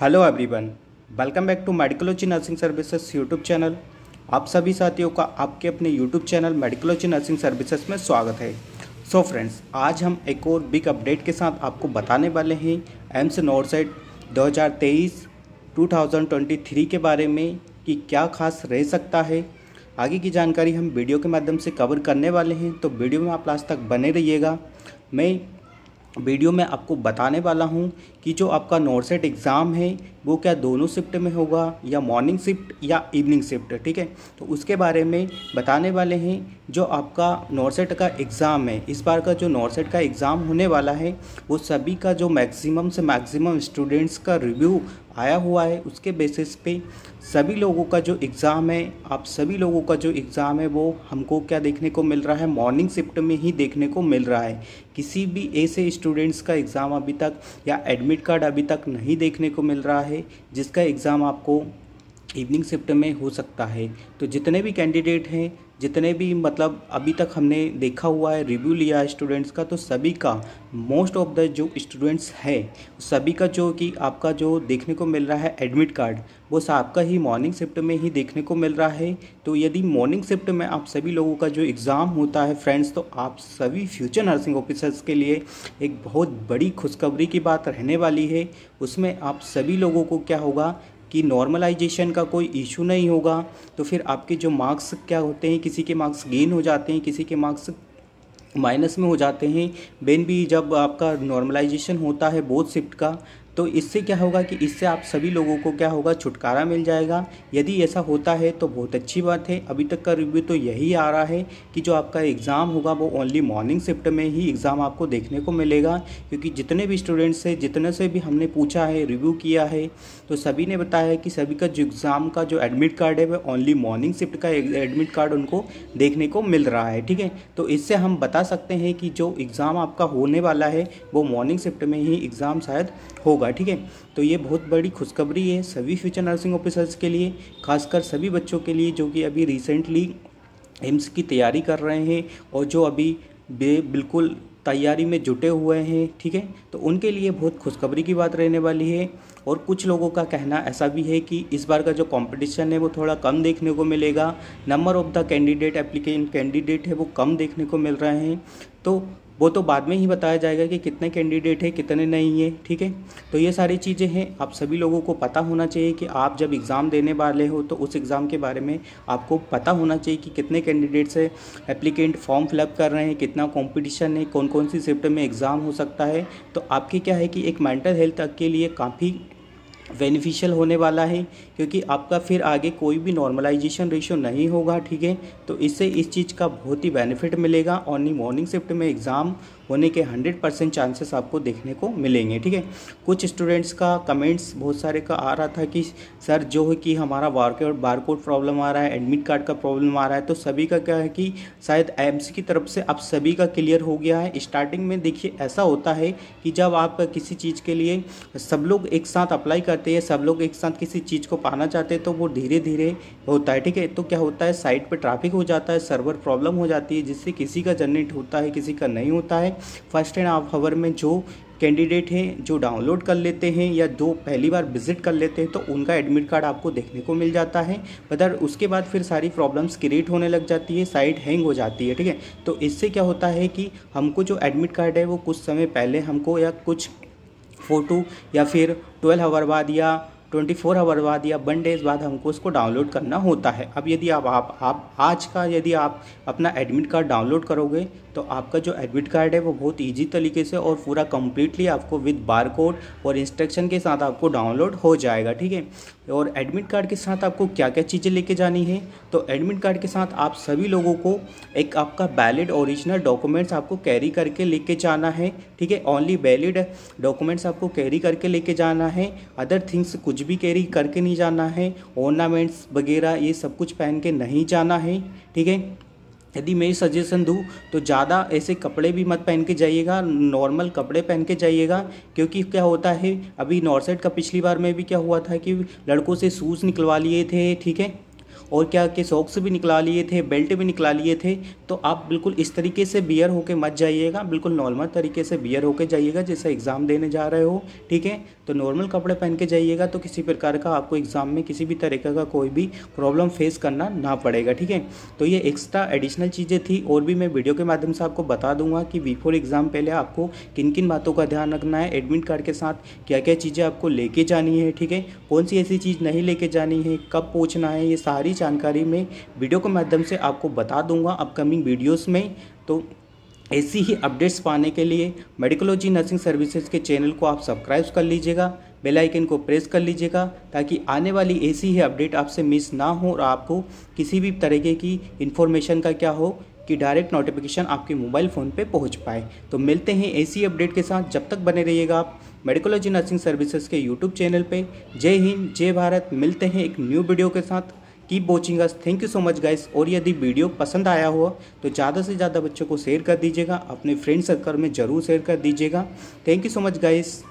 hello everyone welcome back to medicology nursing services YouTube channel आप सभी साथियों का आपके अपने YouTube channel medicology nursing services में स्वागत है सो so फ्रेंड्स आज हम एक और बिग अपडेट के साथ आपको बताने वाले हैं एम्स नॉर्सेट 2023 2023 के बारे में कि क्या खास रह सकता है आगे की जानकारी हम वीडियो के माध्यम से कवर करने वाले हैं तो वीडियो में आप लास्ट तक बने रहिएगा मैं वीडियो में आपको बताने वाला हूँ कि जो आपका नॉर्सेट एग्ज़ाम है वो क्या दोनों शिफ्ट में होगा या मॉर्निंग शिफ्ट या इवनिंग शिफ्ट ठीक है तो उसके बारे में बताने वाले हैं जो आपका नॉर्सेट का एग्ज़ाम है इस बार का जो नॉर्सेट का एग्ज़ाम होने वाला है वो सभी का जो मैक्सिमम से मैक्सिमम स्टूडेंट्स का रिव्यू आया हुआ है उसके बेसिस पे सभी लोगों का जो एग्ज़ाम है आप सभी लोगों का जो एग्ज़ाम है वो हमको क्या देखने को मिल रहा है मॉर्निंग शिफ्ट में ही देखने को मिल रहा है किसी भी ऐसे स्टूडेंट्स का एग्ज़ाम अभी तक या एडमिट कार्ड अभी तक नहीं देखने को मिल रहा है है जिसका एग्ज़ाम आपको इवनिंग शिफ्ट में हो सकता है तो जितने भी कैंडिडेट हैं जितने भी मतलब अभी तक हमने देखा हुआ है रिव्यू लिया है स्टूडेंट्स का तो सभी का मोस्ट ऑफ द जो स्टूडेंट्स है सभी का जो कि आपका जो देखने को मिल रहा है एडमिट कार्ड वो आपका ही मॉर्निंग शिफ्ट में ही देखने को मिल रहा है तो यदि मॉर्निंग शिफ्ट में आप सभी लोगों का जो एग्ज़ाम होता है फ्रेंड्स तो आप सभी फ्यूचर नर्सिंग ऑफिसर्स के लिए एक बहुत बड़ी खुशखबरी की बात रहने वाली है उसमें आप सभी लोगों को क्या होगा कि नॉर्मलाइजेशन का कोई इशू नहीं होगा तो फिर आपके जो मार्क्स क्या होते हैं किसी के मार्क्स गेन हो जाते हैं किसी के मार्क्स माइनस में हो जाते हैं बेन भी जब आपका नॉर्मलाइजेशन होता है बोथ शिफ्ट का तो इससे क्या होगा कि इससे आप सभी लोगों को क्या होगा छुटकारा मिल जाएगा यदि ऐसा होता है तो बहुत अच्छी बात है अभी तक का रिव्यू तो यही आ रहा है कि जो आपका एग्ज़ाम होगा वो ओनली मॉर्निंग शिफ्ट में ही एग्ज़ाम आपको देखने को मिलेगा क्योंकि जितने भी स्टूडेंट्स हैं जितने से भी हमने पूछा है रिव्यू किया है तो सभी ने बताया कि सभी का जो एग्ज़ाम का जो एडमिट कार्ड है वह ओनली मॉर्निंग शिफ्ट का एडमिट कार्ड उनको देखने को मिल रहा है ठीक है तो इससे हम बता सकते हैं कि जो एग्ज़ाम आपका होने वाला है वो मॉर्निंग शिफ्ट में ही एग्ज़ाम शायद होगा होगा ठीक है तो ये बहुत बड़ी खुशखबरी है सभी फ्यूचर नर्सिंग ऑफिसर्स के लिए खासकर सभी बच्चों के लिए जो कि अभी रिसेंटली एम्स की तैयारी कर रहे हैं और जो अभी बिल्कुल तैयारी में जुटे हुए हैं ठीक है तो उनके लिए बहुत खुशखबरी की बात रहने वाली है और कुछ लोगों का कहना ऐसा भी है कि इस बार का जो कंपटीशन है वो थोड़ा कम देखने को मिलेगा number of the candidate application candidate है वो कम देखने को मिल रहे हैं तो वो तो बाद में ही बताया जाएगा कि कितने कैंडिडेट हैं कितने नहीं हैं ठीक है तो ये सारी चीज़ें हैं आप सभी लोगों को पता होना चाहिए कि आप जब एग्ज़ाम देने वाले हो तो उस एग्ज़ाम के बारे में आपको पता होना चाहिए कि कितने कैंडिडेट्स हैं एप्लीकेंट फॉर्म फिलअप कर रहे हैं कितना कॉम्पिटिशन है कौन कौन सी शिफ्ट में एग्ज़ाम हो सकता है तो आपकी क्या है कि एक मेंटल हेल्थ के लिए काफ़ी बेनिफिशियल होने वाला है क्योंकि आपका फिर आगे कोई भी नॉर्मलाइजेशन रेशियो नहीं होगा ठीक है तो इससे इस चीज़ का बहुत ही बेनिफिट मिलेगा ऑनली मॉर्निंग शिफ्ट में एग्ज़ाम होने के 100 परसेंट चांसेस आपको देखने को मिलेंगे ठीक है कुछ स्टूडेंट्स का कमेंट्स बहुत सारे का आ रहा था कि सर जो है कि हमारा बार बारकोड प्रॉब्लम आ रहा है एडमिट कार्ड का प्रॉब्लम आ रहा है तो सभी का क्या है कि शायद एम्स की तरफ से अब सभी का क्लियर हो गया है स्टार्टिंग में देखिए ऐसा होता है कि जब आप किसी चीज़ के लिए सब लोग एक साथ अप्लाई करते हैं सब लोग एक साथ किसी चीज़ को पाना चाहते हैं तो वो धीरे धीरे होता है ठीक है तो क्या होता है साइट पर ट्रैफिक हो जाता है सर्वर प्रॉब्लम हो जाती है जिससे किसी का जनरेट होता है किसी का नहीं होता है फर्स्ट एंड हाफ आवर में जो कैंडिडेट हैं जो डाउनलोड कर लेते हैं या जो पहली बार विजिट कर लेते हैं तो उनका एडमिट कार्ड आपको देखने को मिल जाता है बदर उसके बाद फिर सारी प्रॉब्लम्स क्रिएट होने लग जाती है साइट हैंग हो जाती है ठीक है तो इससे क्या होता है कि हमको जो एडमिट कार्ड है वो कुछ समय पहले हमको या कुछ फ़ोटो या फिर ट्वेल्व आवर बाद या ट्वेंटी फोर आवर बाद या वन डेज़ बाद हमको उसको डाउनलोड करना होता है अब यदि आप आप आप आज का यदि आप अपना एडमिट कार्ड डाउनलोड करोगे तो आपका जो एडमिट कार्ड है वो बहुत ईजी तरीके से और पूरा कम्प्लीटली आपको विद बार कोड और इंस्ट्रक्शन के साथ आपको डाउनलोड हो जाएगा ठीक है और एडमिट कार्ड के साथ आपको क्या क्या चीज़ें लेके जानी है तो एडमिट कार्ड के साथ आप सभी लोगों को एक आपका वैलिड ओरिजिनल डॉक्यूमेंट्स आपको कैरी करके लेके जाना है ठीक है ओनली वैलिड डॉक्यूमेंट्स आपको कैरी करके लेके जाना है अदर थिंग्स कुछ भी कैरी करके नहीं जाना है ऑर्नामेंट्स वगैरह ये सब कुछ पहन के नहीं जाना है ठीक है यदि मैं सजेशन दूँ तो ज़्यादा ऐसे कपड़े भी मत पहन के जाइएगा नॉर्मल कपड़े पहन के जाइएगा क्योंकि क्या होता है अभी नॉर्सेट का पिछली बार में भी क्या हुआ था कि लड़कों से शूज़ निकलवा लिए थे ठीक है और क्या कि सॉक्स भी निकला लिए थे बेल्ट भी निकला लिए थे तो आप बिल्कुल इस तरीके से बियर होके मत जाइएगा बिल्कुल नॉर्मल तरीके से बियर होके जाइएगा जैसे एग्ज़ाम देने जा रहे हो ठीक है तो नॉर्मल कपड़े पहन के जाइएगा तो किसी प्रकार का आपको एग्ज़ाम में किसी भी तरीके का कोई भी प्रॉब्लम फेस करना ना पड़ेगा ठीक है तो ये एक्स्ट्रा एडिशनल चीज़ें थी और भी मैं वीडियो के माध्यम से आपको बता दूंगा कि बिफोर एग्ज़ाम पहले आपको किन किन बातों का ध्यान रखना है एडमिट कार्ड के साथ क्या क्या चीज़ें आपको लेके जानी है ठीक है कौन सी ऐसी चीज़ नहीं लेके जानी है कब पूछना है ये सारी जानकारी मैं वीडियो के माध्यम से आपको बता दूंगा अपकमिंग वीडियोस में तो ऐसी ही अपडेट्स पाने के लिए मेडिकोलॉजी नर्सिंग सर्विसेज के चैनल को आप सब्सक्राइब कर लीजिएगा बेल आइकन को प्रेस कर लीजिएगा ताकि आने वाली ऐसी ही अपडेट आपसे मिस ना हो और आपको किसी भी तरीके की इन्फॉर्मेशन का क्या हो कि डायरेक्ट नोटिफिकेशन आपके मोबाइल फ़ोन पे पहुंच पाए तो मिलते हैं ऐसी अपडेट के साथ जब तक बने रहिएगा आप मेडिकोलॉजी नर्सिंग सर्विसेज के यूट्यूब चैनल पे जय हिंद जय भारत मिलते हैं एक न्यू वीडियो के साथ keep watching us thank you so much guys और यदि वीडियो पसंद आया हो तो ज़्यादा से ज़्यादा बच्चों को शेयर कर दीजिएगा अपने फ्रेंड सर्कल में ज़रूर शेयर कर दीजिएगा thank you so much guys